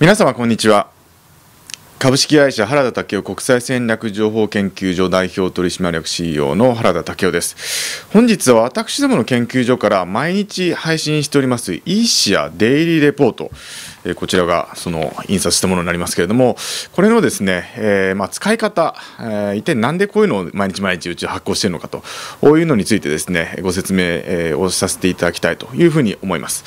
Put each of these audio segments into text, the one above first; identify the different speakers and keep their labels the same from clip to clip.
Speaker 1: 皆様こんにちは株式会社原田武雄国際戦略情報研究所代表取締役 CEO の原田武雄です本日は私どもの研究所から毎日配信しております e シアデイリーレポートえこちらがその印刷したものになりますけれどもこれのですね、えま使い方、え一体何でこういうのを毎日毎日うち発行しているのかというのについてですねご説明、をさせていただきたいというふうに思います。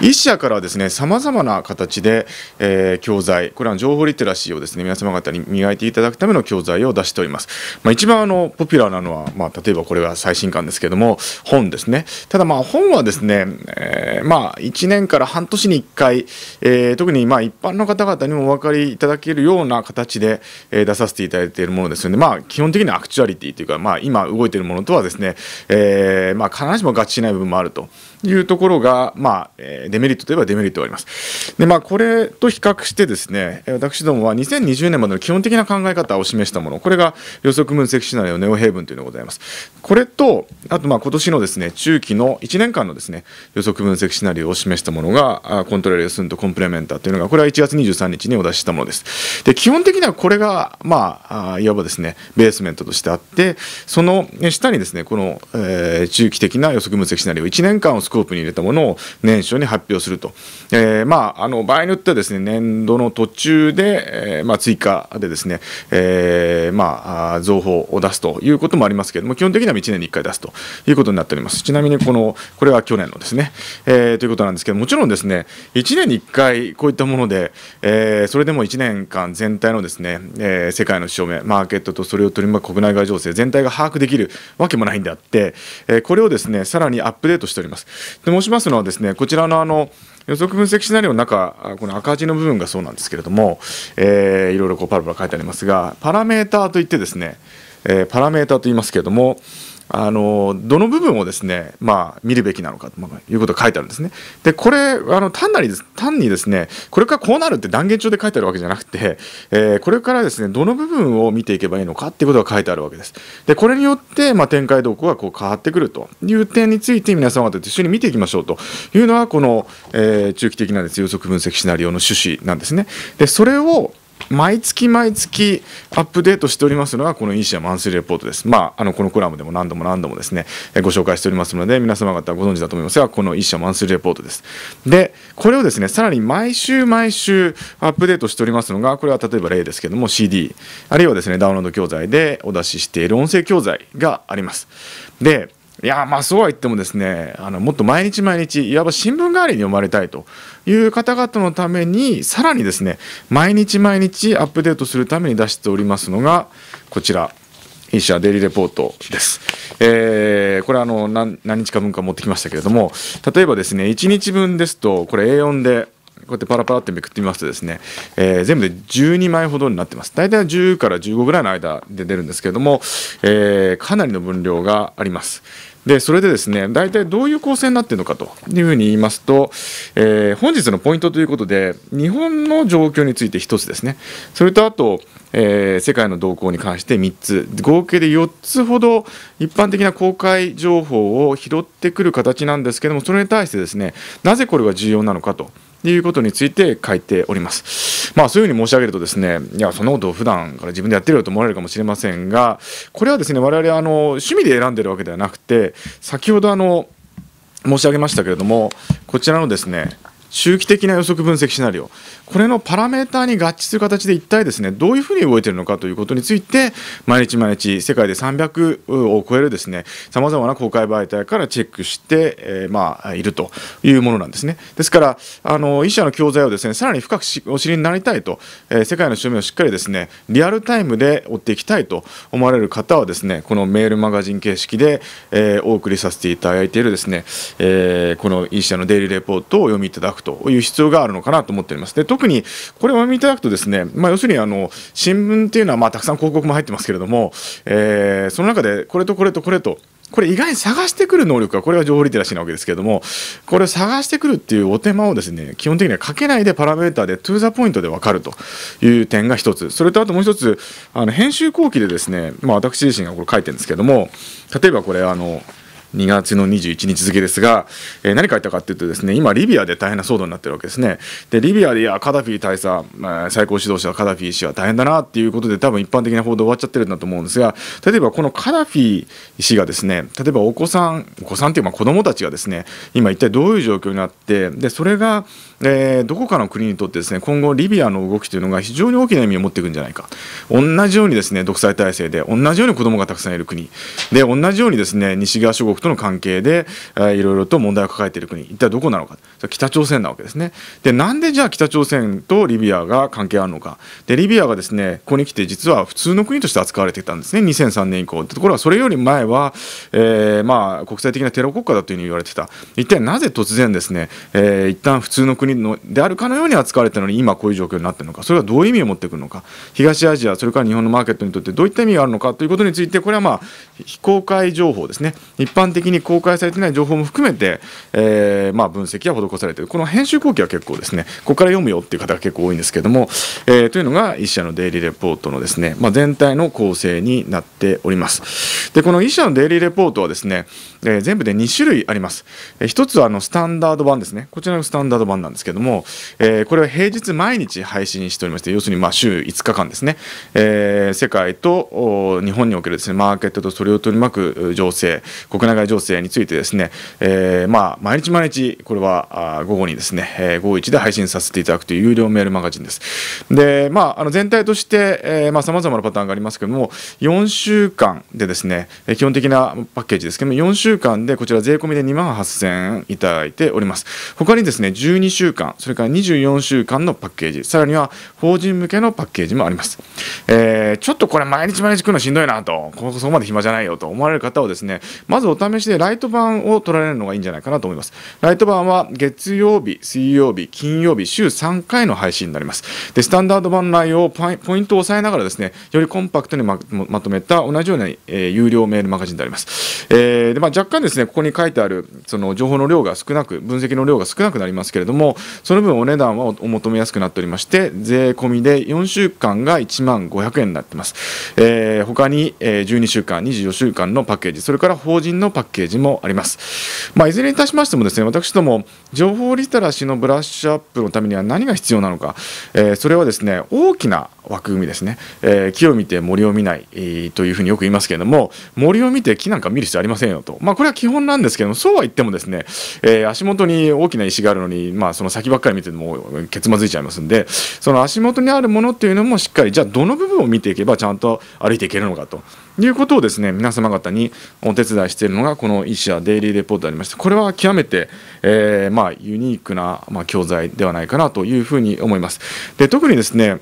Speaker 1: 1社からはですね様々な形で、え教材これは情報リテラシーをですね皆様方に磨いていただくための教材を出しております。まあ、一番あのポピュラーなのは、まあ、例えばこれは最新刊ですけども本ですね。ただまあ本はですね、えまあ1年から半年に1回、えー、特にま一般の方々にもお分かりいただけるような形で、えー、出させていただいているものですので、まあ、基本的にはアクチュアリティというか、まあ、今動いているものとはですね、えー、ま必ずしも合致しない部分もあると。いうところが、まあ、デメリットといえばデメリットがあります。で、まあ、これと比較してですね、私どもは2020年までの基本的な考え方を示したもの、これが予測分析シナリオネオヘイブンというのがございます。これと、あと、まあ、今年のですね、中期の1年間のですね、予測分析シナリオを示したものが、コントロールエスンとコンプレメンターというのが、これは1月23日にお出ししたものです。で、基本的にはこれが、まあ、いわばですね、ベースメントとしてあって、その下にですね、この、えー、中期的な予測分析シナリオ1年間をスコープに入れたものを年初に発表すると、えー、まあ、あの場合によってはです、ね、年度の途中で、えー、まあ、追加でですね、えー、まあ、情報を出すということもありますけれども、基本的には1年に1回出すということになっております。ちなみにこのこれは去年のですね、えー、ということなんですけどもちろんですね1年に1回こういったもので、えー、それでも1年間全体のですね、えー、世界の証明、マーケットとそれを取り巻く国内外情勢全体が把握できるわけもないんであって、えこれをですねさらにアップデートしておりますで申しますのはですねこちらのあの予測分析シナリオの中、この赤字の部分がそうなんですけれども、えー、いろいろこうパラパラ書いてありますが、パラメーターといってですね、えー、パラメーターと言いますけれども、あのどの部分をですね、まあ、見るべきなのかということが書いてあるんですね。でこれあの単なり単にですねこれからこうなるって断言帳で書いてあるわけじゃなくて、えー、これからですねどの部分を見ていけばいいのかっていうことが書いてあるわけです。でこれによって、まあ、展開動向がこう変わってくるという点について皆様と一緒に見ていきましょうというのはこの、えー、中期的なです、予測分析シナリオの趣旨なんですね。でそれを毎月毎月アップデートしておりますのがこのイーシアマンスリーレポートです。まあ、あのこのコラムでも何度も何度もですねご紹介しておりますので皆様方ご存知だと思いますがこのイーシアマンスリーレポートです。でこれをですねさらに毎週毎週アップデートしておりますのがこれは例えば例ですけども CD あるいはですねダウンロード教材でお出ししている音声教材があります。でいやまあそうは言ってもですねあのもっと毎日毎日いわば新聞代わりに読まれたいという方々のためにさらにですね毎日毎日アップデートするために出しておりますのがこちら医者デイリーレポートです。えー、これあの何日か分か持ってきましたけれども例えばですね1日分ですとこれ A4 でうやってパラパラってめくってみますとですね、えー、全部で12枚ほどになってます大体10から15ぐらいの間で出るんですけれども、えー、かなりの分量がありますでそれでですね大体どういう構成になっているのかというふうに言いますと、えー、本日のポイントということで日本の状況について1つですねそれとあと、えー、世界の動向に関して3つ合計で4つほど一般的な公開情報を拾ってくる形なんですけどもそれに対してですねなぜこれが重要なのかと。いうことについて書いております。まあ、そういうふうに申し上げるとですね、いや、そのことを普段から自分でやってるよと思われるかもしれませんが、これはですね、我々あの趣味で選んでるわけではなくて、先ほどあの申し上げましたけれども、こちらのですね、周期的な予測分析シナリオこれのパラメーターに合致する形で一体ですねどういうふうに動いているのかということについて毎日毎日世界で300を超えるですねさまざまな公開媒体からチェックして、えー、まあいるというものなんですねですからあの医者の教材をですねさらに深くお知りになりたいと、えー、世界の趣味をしっかりですねリアルタイムで追っていきたいと思われる方はですねこのメールマガジン形式で、えー、お送りさせていただいているですね、えー、この医者のデイリーレポートを読みいただくくという必要があるのかなと思っております。で特にこれを見いただくとですね、まあ、要するにあの新聞っていうのはまあたくさん広告も入ってますけれども、えー、その中でこれとこれとこれと。これ意外に探してくる能力がこれは情報リテラシーなわけですけれどもこれを探してくるっていうお手間をですね基本的にはかけないでパラメータでトゥーザポイントで分かるという点が1つそれとあともう1つあの編集後期でですね、まあ、私自身がこれ書いてるんですけども例えばこれあの「2月の21日付ですが、えー、何書いたかというとですね今リビアで大変な騒動になってるわけですねでリビアでいやカダフィ大佐、あ、最高指導者カダフィ氏は大変だなっていうことで多分一般的な報道終わっちゃってるんだと思うんですが例えばこのカダフィ氏がですね例えばお子さんお子さんっていうか子どもたちがですね今一体どういう状況になってでそれが、えー、どこかの国にとってですね今後リビアの動きというのが非常に大きな意味を持っていくんじゃないか同じようにですね独裁体制で同じように子どもがたくさんいる国で同じようにですね西側諸国との関係でいろいろと問題を抱えている国一体どこなのか北朝鮮なわけですねでなんでじゃあ北朝鮮とリビアが関係あるのかでリビアがですねここに来て実は普通の国として扱われていたんですね2003年以降ところはそれより前は、えー、まあ国際的なテロ国家だというふうに言われてた一体なぜ突然ですね、えー、一旦普通の国のであるかのように扱われたのに今こういう状況になってるのかそれはどういう意味を持ってくるのか東アジアそれから日本のマーケットにとってどういった意味があるのかということについてこれはまあ非公開情報ですね一般般的に公開されていない情報も含めて、えー、まあ分析が施されているこの編集後期は結構ですねここから読むよっていう方が結構多いんですけども、えー、というのが1社のデイリーレポートのですね、まあ、全体の構成になっておりますでこの1社のデイリーレポートはですね、えー、全部で2種類あります、えー、1つはあのスタンダード版ですねこちらのスタンダード版なんですけども、えー、これは平日毎日配信しておりまして要するにまあ週5日間ですね、えー、世界と日本におけるですねマーケットとそれを取り巻く情勢国内外情勢についてですね、えー、まあ毎日毎日これは午後にですね、えー、5一で配信させていただくという有料メールマガジンです。で、まああの全体として、えー、まあ様々なパターンがありますけども、4週間でですね、基本的なパッケージですけども、4週間でこちら税込みで2万8000円いただいております。他にですね、12週間、それから24週間のパッケージ、さらには法人向けのパッケージもあります。えー、ちょっとこれ毎日毎日来るのしんどいなと、ここそこまで暇じゃないよと思われる方をですね、まずお試試しでライト版を取られるのがいいんじゃないかなと思います。ライト版は月曜日、水曜日、金曜日、週3回の配信になります。で、スタンダード版内容をポイントを抑えながらですね、よりコンパクトにまとめた同じような、えー、有料メールマガジンであります。えー、でまあ、若干ですね、ここに書いてあるその情報の量が少なく、分析の量が少なくなりますけれども、その分お値段はお求めやすくなっておりまして、税込みで4週間が1万500円になってます。えー、他に、え12週間、24週間のパッケージ、それから法人のパッケージパッケージもあります。まあ、いずれにいたしましてもですね、私ども、情報リテラシーのブラッシュアップのためには何が必要なのか、えー、それはですね、大きな枠組みですね、えー、木を見て森を見ない、というふうによく言いますけれども森を見て木なんか見る必要ありませんよと、まあ、これは基本なんですけどもそうは言ってもですね、えー、足元に大きな石があるのに、まあ、その先ばっかり見ててもけつまずいちゃいますんでその足元にあるものっていうのもしっかりじゃあどの部分を見ていけばちゃんと歩いていけるのかということをですね皆様方にお手伝いしているのがこの「医師やデイリーレポート」でありましてこれは極めて、えーまあ、ユニークな、まあ、教材ではないかなというふうに思います。で特にですね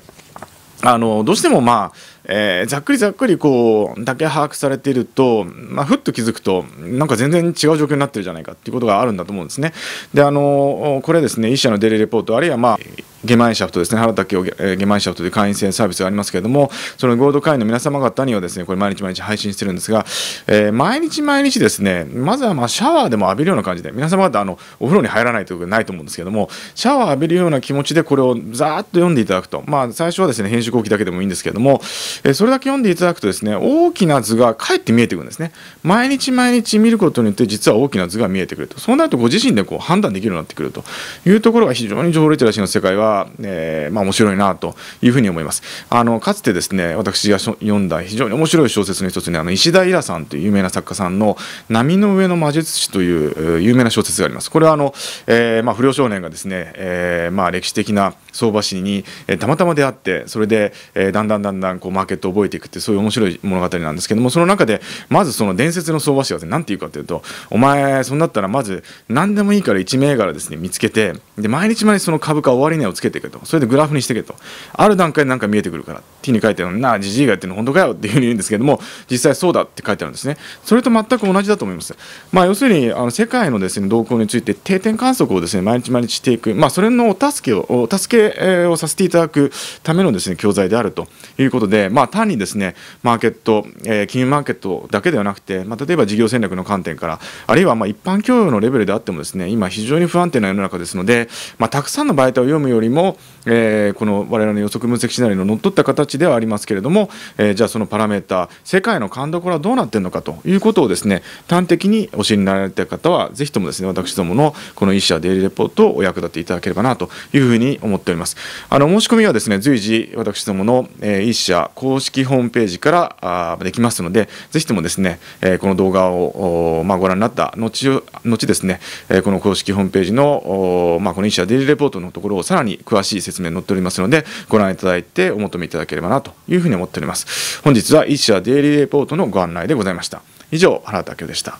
Speaker 1: あのどうしてもまあ、えー、ざっくりざっくりこうだけ把握されていると、まあ、ふっと気づくとなんか全然違う状況になってるじゃないかっていうことがあるんだと思うんですね。であのこれですね一社のデイリレポートあるいはまあゲマイシャフトですね原田をゲマイシャフトという会員制サービスがありますけれどもその合同会員の皆様方にはですねこれ毎日毎日配信してるんですが、えー、毎日毎日ですねまずはまシャワーでも浴びるような感じで皆様方あのお風呂に入らないということないと思うんですけどもシャワー浴びるような気持ちでこれをざーっと読んでいただくとまあ最初はですね編集後期だけでもいいんですけれども、えー、それだけ読んでいただくとですね大きな図がかえって見えてくるんですね毎日毎日見ることによって実は大きな図が見えてくるとそうなるとご自身でこう判断できるようになってくるというところが非常に情報リテラシーの世界はは、えー、まあ、面白いなというふうに思います。あのかつてですね私が読んだ非常に面白い小説の一つにあの石田イラさんという有名な作家さんの「波の上の魔術師」という有名な小説があります。これはあの、えー、まあ、不良少年がですね、えまあ、歴史的な相場師に、えー、たまたま出会ってそれで、えー、だんだんだんだんこうマーケットを覚えていくってそういう面白い物語なんですけどもその中でまずその伝説の相場師は何て言うかというと「お前そんなったらまず何でもいいから1銘柄ですね見つけてで毎日毎日その株価終値をつけていくとそれでグラフにしていくとある段階で何か見えてくるから」手に書いてあるのなあじじいがやってるの本当かよっていうふうに言うんですけども実際そうだって書いてあるんですねそれと全く同じだと思います。まあ、要するにあの世界のですね動向について定点観測をですね毎日毎日していく、まあ、それのお助けをお助けけ、えをさせていただくためのですね教材であるということで、まあ、単にですねマーケット、えー、金融マーケットだけではなくて、まあ、例えば事業戦略の観点からあるいはま一般教養のレベルであってもですね今非常に不安定な世の中ですので、まあ、たくさんの媒体を読むよりも、えー、この我々の予測分析シナリオにのっとった形ではありますけれども、えー、じゃあそのパラメータ世界の勘どころはどうなってるのかということをですね端的にお知りになられた方はぜひともですね私どものこの1社デイリーレポートをお役立ていただければなというふうに思っております。りますあの申し込みはですね随時私どもの、え一社公式ホームページからあできますのでぜひともですね、えこの動画をまあ、ご覧になった後後ですね、えこの公式ホームページのまあ、この一社デイリーレポートのところをさらに詳しい説明に載っておりますのでご覧いただいてお求めいただければなというふうに思っております本日は一社デイリーレポートのご案内でございました以上原田明でした